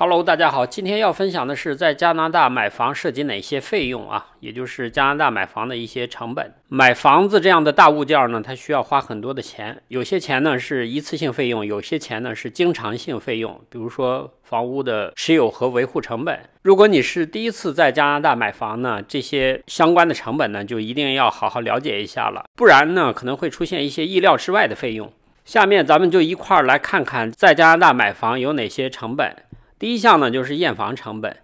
Hello，大家好，今天要分享的是在加拿大买房涉及哪些费用啊？也就是加拿大买房的一些成本。买房子这样的大物件呢，它需要花很多的钱，有些钱呢是一次性费用，有些钱呢是经常性费用，比如说房屋的持有和维护成本。如果你是第一次在加拿大买房呢，这些相关的成本呢，就一定要好好了解一下了，不然呢可能会出现一些意料之外的费用。下面咱们就一块儿来看看在加拿大买房有哪些成本。第一项呢就是验房成本，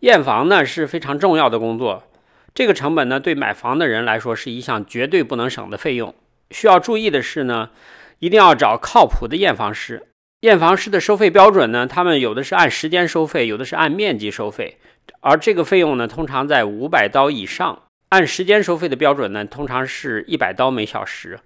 验房呢是非常重要的工作，这个成本呢对买房的人来说是一项绝对不能省的费用。需要注意的是呢，一定要找靠谱的验房师。验房师的收费标准呢，他们有的是按时间收费，有的是按面积收费，而这个费用呢通常在五百刀以上。按时间收费的标准呢，通常是一百刀每小时，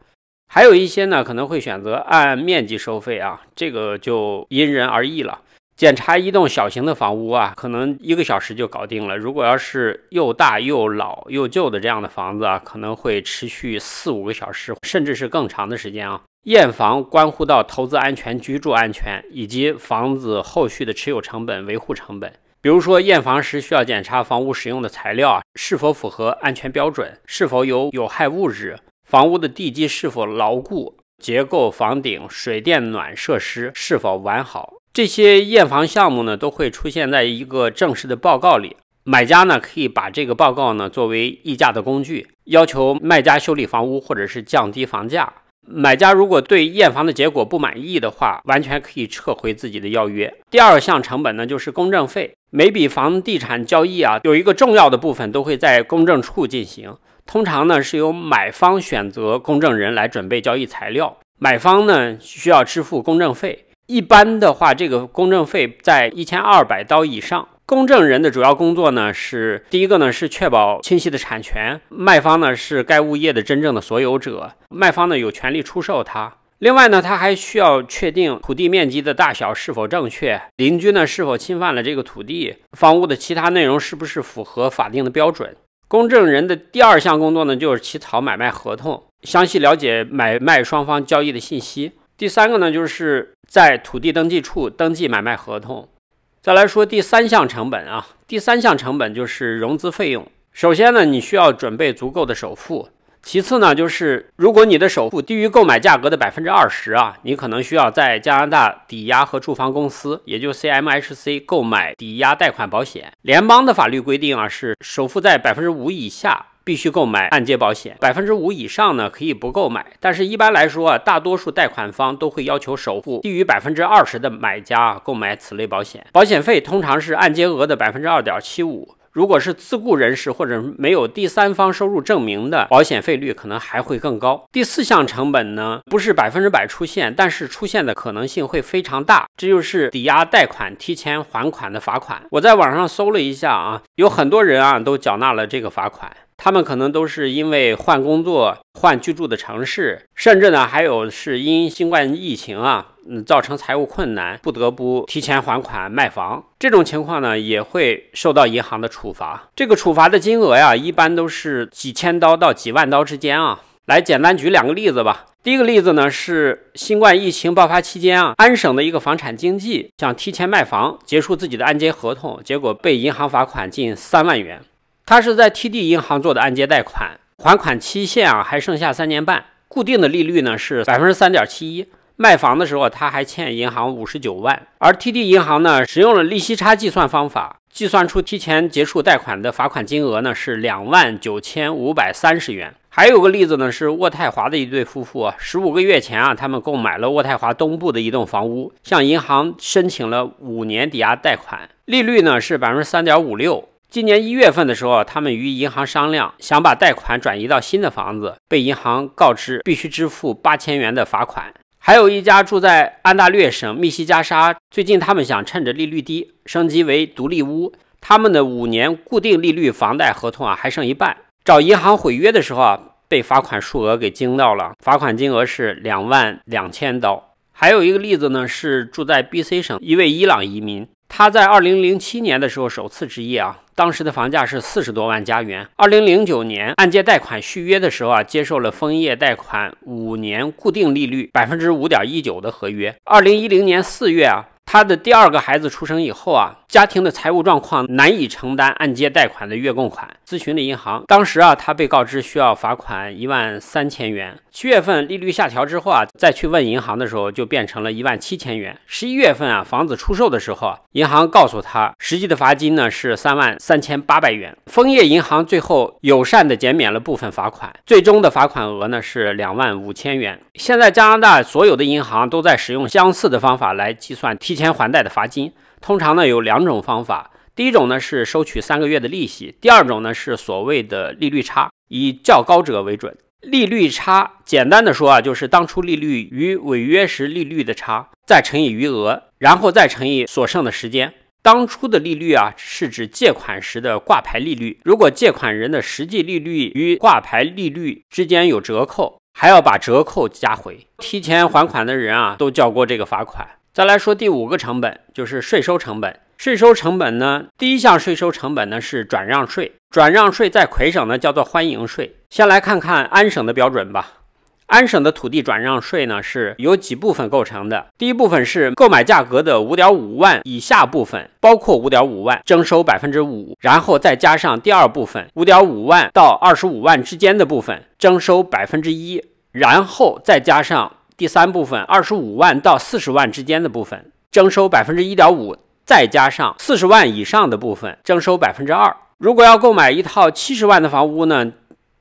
还有一些呢可能会选择按面积收费啊，这个就因人而异了。检查一栋小型的房屋啊，可能一个小时就搞定了。如果要是又大又老又旧的这样的房子啊，可能会持续四五个小时，甚至是更长的时间啊。验房关乎到投资安全、居住安全以及房子后续的持有成本、维护成本。比如说，验房时需要检查房屋使用的材料啊是否符合安全标准，是否有有害物质；房屋的地基是否牢固，结构、房顶、水电暖设施是否完好。这些验房项目呢，都会出现在一个正式的报告里。买家呢，可以把这个报告呢作为议价的工具，要求卖家修理房屋或者是降低房价。买家如果对验房的结果不满意的话，完全可以撤回自己的邀约。第二项成本呢，就是公证费。每笔房地产交易啊，有一个重要的部分都会在公证处进行。通常呢，是由买方选择公证人来准备交易材料，买方呢需要支付公证费。一般的话，这个公证费在一千二百刀以上。公证人的主要工作呢是：第一个呢是确保清晰的产权，卖方呢是该物业的真正的所有者，卖方呢有权利出售它。另外呢，他还需要确定土地面积的大小是否正确，邻居呢是否侵犯了这个土地，房屋的其他内容是不是符合法定的标准。公证人的第二项工作呢就是起草买卖合同，详细了解买卖双方交易的信息。第三个呢，就是在土地登记处登记买卖合同。再来说第三项成本啊，第三项成本就是融资费用。首先呢，你需要准备足够的首付。其次呢，就是如果你的首付低于购买价格的百分之二十啊，你可能需要在加拿大抵押和住房公司，也就 CMHC 购买抵押贷款保险。联邦的法律规定啊，是首付在百分之五以下。必须购买按揭保险，百分之五以上呢可以不购买，但是一般来说啊，大多数贷款方都会要求首付低于百分之二十的买家购买此类保险。保险费通常是按揭额的百分之二点七五。如果是自雇人士或者没有第三方收入证明的，保险费率可能还会更高。第四项成本呢，不是百分之百出现，但是出现的可能性会非常大。这就是抵押贷款提前还款的罚款。我在网上搜了一下啊，有很多人啊都缴纳了这个罚款。他们可能都是因为换工作、换居住的城市，甚至呢还有是因新冠疫情啊。嗯，造成财务困难，不得不提前还款卖房，这种情况呢也会受到银行的处罚。这个处罚的金额呀，一般都是几千刀到几万刀之间啊。来，简单举两个例子吧。第一个例子呢是新冠疫情爆发期间啊，安省的一个房产经纪想提前卖房结束自己的按揭合同，结果被银行罚款近三万元。他是在 TD 银行做的按揭贷款，还款期限啊还剩下三年半，固定的利率呢是百分之三点七一。卖房的时候，他还欠银行五十九万，而 TD 银行呢，使用了利息差计算方法，计算出提前结束贷款的罚款金额呢是两万九千五百三十元。还有个例子呢，是渥太华的一对夫妇，十五个月前啊，他们购买了渥太华东部的一栋房屋，向银行申请了五年抵押贷款，利率呢是百分之三点五六。今年一月份的时候，他们与银行商量，想把贷款转移到新的房子，被银行告知必须支付八千元的罚款。还有一家住在安大略省密西加沙，最近他们想趁着利率低升级为独立屋，他们的五年固定利率房贷合同啊还剩一半，找银行毁约的时候啊被罚款数额给惊到了，罚款金额是两万两千刀。还有一个例子呢是住在 B.C 省一位伊朗移民，他在二零零七年的时候首次置业啊。当时的房价是四十多万加元。二零零九年按揭贷款续约的时候啊，接受了枫叶贷款五年固定利率百分之五点一九的合约。二零一零年四月啊。他的第二个孩子出生以后啊，家庭的财务状况难以承担按揭贷款的月供款。咨询了银行，当时啊，他被告知需要罚款一万三千元。七月份利率下调之后啊，再去问银行的时候，就变成了一万七千元。十一月份啊，房子出售的时候啊，银行告诉他实际的罚金呢是三万三千八百元。枫叶银行最后友善的减免了部分罚款，最终的罚款额呢是两万五千元。现在加拿大所有的银行都在使用相似的方法来计算。提前还贷的罚金，通常呢有两种方法。第一种呢是收取三个月的利息，第二种呢是所谓的利率差，以较高者为准。利率差简单的说啊，就是当初利率与违约时利率的差，再乘以余额，然后再乘以所剩的时间。当初的利率啊，是指借款时的挂牌利率。如果借款人的实际利率与挂牌利率之间有折扣，还要把折扣加回。提前还款的人啊，都交过这个罚款。再来说第五个成本，就是税收成本。税收成本呢，第一项税收成本呢是转让税，转让税在魁省呢叫做欢迎税。先来看看安省的标准吧。安省的土地转让税呢是由几部分构成的。第一部分是购买价格的五点五万以下部分，包括五点五万，征收百分之五，然后再加上第二部分五点五万到二十五万之间的部分，征收百分之一，然后再加上。第三部分，二十五万到四十万之间的部分，征收百分之一点五，再加上四十万以上的部分，征收百分之二。如果要购买一套七十万的房屋呢，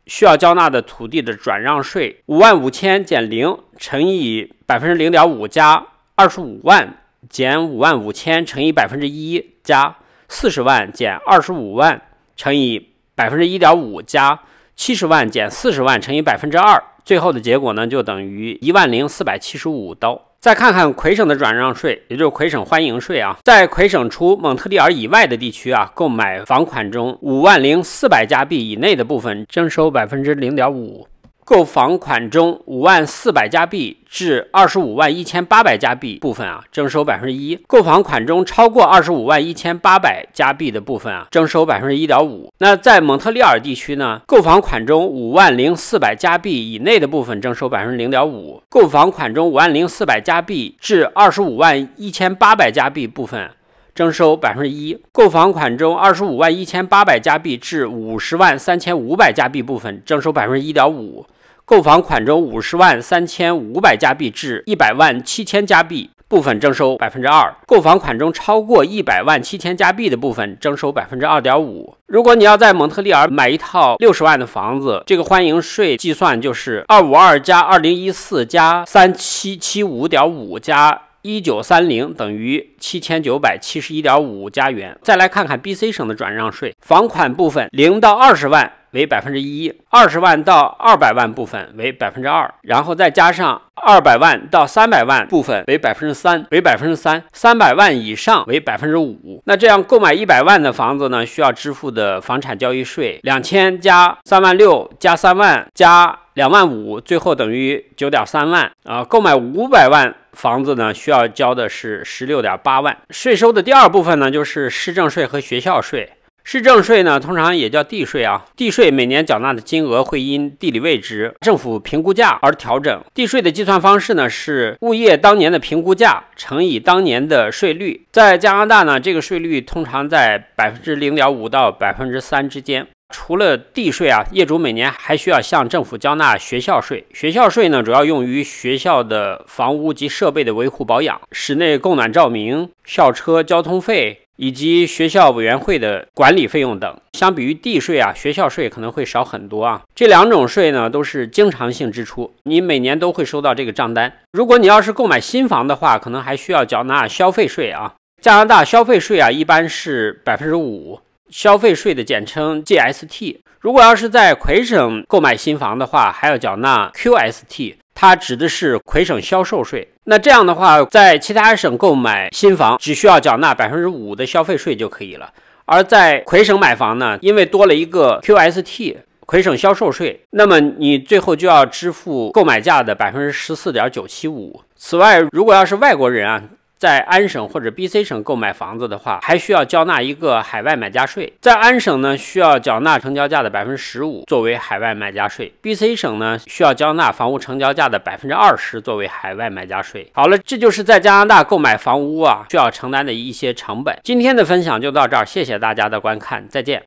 需要交纳的土地的转让税五万五千减零乘以百分之零点五，加二十五万减五万五千乘以百分之一，加四十万减二十五万乘以百分之一点五，加七十万减四十万乘以百分之二。最后的结果呢，就等于一万零四百七十五刀。再看看魁省的转让税，也就是魁省欢迎税啊，在魁省除蒙特利尔以外的地区啊，购买房款中五万零四百加币以内的部分，征收百分之零点五。购房款中五万四百加币至二十五万一千八百加币部分啊，征收百分之一；购房款中超过二十五万一千八百加币的部分啊，征收百分之一点五。那在蒙特利尔地区呢，购房款中五万零四百加币以内的部分征收百分之零点五；购房款中五万零四百加币至二十五万一千八百加币部分。征收百分之一，购房款中二十五万一千八百加币至五十万三千五百加币部分征收百分之一点五，购房款中五十万三千五百加币至一百万七千加币部分征收百分之二，购房款中超过一百万七千加币的部分征收百分之二点五。如果你要在蒙特利尔买一套六十万的房子，这个欢迎税计算就是二五二加二零一四加三七七五点五加。一九三零等于七千九百七十一点五加元。再来看看 B、C 省的转让税，房款部分零到二十万为百分之一，二十万到二百万部分为百分之二，然后再加上二百万到三百万部分为百分之三，为百分之三，三百万以上为百分之五。那这样购买一百万的房子呢，需要支付的房产交易税两千加三万六加三万加两万五，最后等于九点三万啊。购买五百万。房子呢，需要交的是十六点八万税收的第二部分呢，就是市政税和学校税。市政税呢，通常也叫地税啊。地税每年缴纳的金额会因地理位置、政府评估价而调整。地税的计算方式呢，是物业当年的评估价乘以当年的税率。在加拿大呢，这个税率通常在百分之零点五到百分之三之间。除了地税啊，业主每年还需要向政府交纳学校税。学校税呢，主要用于学校的房屋及设备的维护保养、室内供暖照明、校车交通费以及学校委员会的管理费用等。相比于地税啊，学校税可能会少很多啊。这两种税呢，都是经常性支出，你每年都会收到这个账单。如果你要是购买新房的话，可能还需要缴纳消费税啊。加拿大消费税啊，一般是百分之五。消费税的简称 GST，如果要是在魁省购买新房的话，还要缴纳 QST，它指的是魁省销售税。那这样的话，在其他省购买新房只需要缴纳百分之五的消费税就可以了。而在魁省买房呢，因为多了一个 QST，魁省销售税，那么你最后就要支付购买价的百分之十四点九七五。此外，如果要是外国人啊。在安省或者 B C 省购买房子的话，还需要交纳一个海外买家税。在安省呢，需要缴纳成交价的百分之十五作为海外买家税；B C 省呢，需要交纳房屋成交价的百分之二十作为海外买家税。好了，这就是在加拿大购买房屋啊需要承担的一些成本。今天的分享就到这儿，谢谢大家的观看，再见。